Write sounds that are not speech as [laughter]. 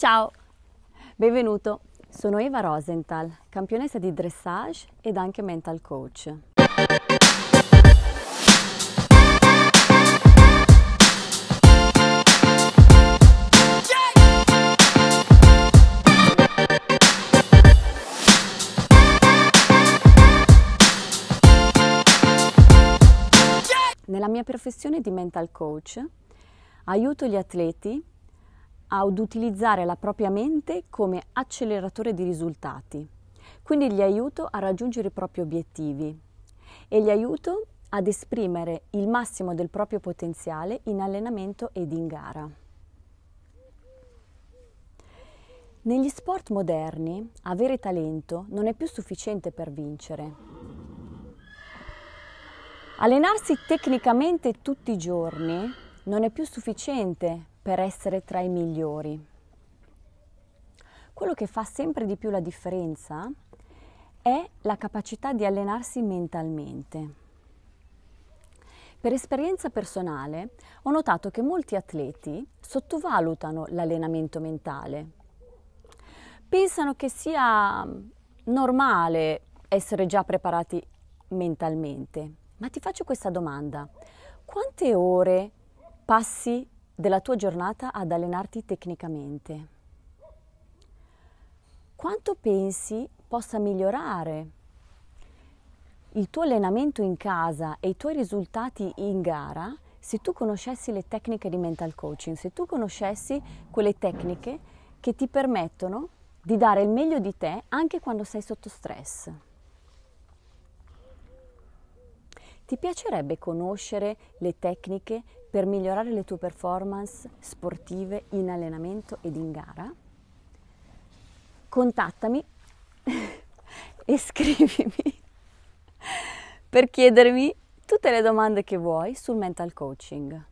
Ciao! Benvenuto, sono Eva Rosenthal, campionessa di dressage ed anche mental coach. Nella mia professione di mental coach aiuto gli atleti ad utilizzare la propria mente come acceleratore di risultati. Quindi gli aiuto a raggiungere i propri obiettivi e gli aiuto ad esprimere il massimo del proprio potenziale in allenamento ed in gara. Negli sport moderni avere talento non è più sufficiente per vincere. Allenarsi tecnicamente tutti i giorni non è più sufficiente per essere tra i migliori. Quello che fa sempre di più la differenza è la capacità di allenarsi mentalmente. Per esperienza personale ho notato che molti atleti sottovalutano l'allenamento mentale. Pensano che sia normale essere già preparati mentalmente, ma ti faccio questa domanda. Quante ore passi della tua giornata ad allenarti tecnicamente. Quanto pensi possa migliorare il tuo allenamento in casa e i tuoi risultati in gara se tu conoscessi le tecniche di mental coaching, se tu conoscessi quelle tecniche che ti permettono di dare il meglio di te anche quando sei sotto stress. Ti piacerebbe conoscere le tecniche per migliorare le tue performance sportive in allenamento ed in gara? Contattami [laughs] e scrivimi per chiedermi tutte le domande che vuoi sul mental coaching.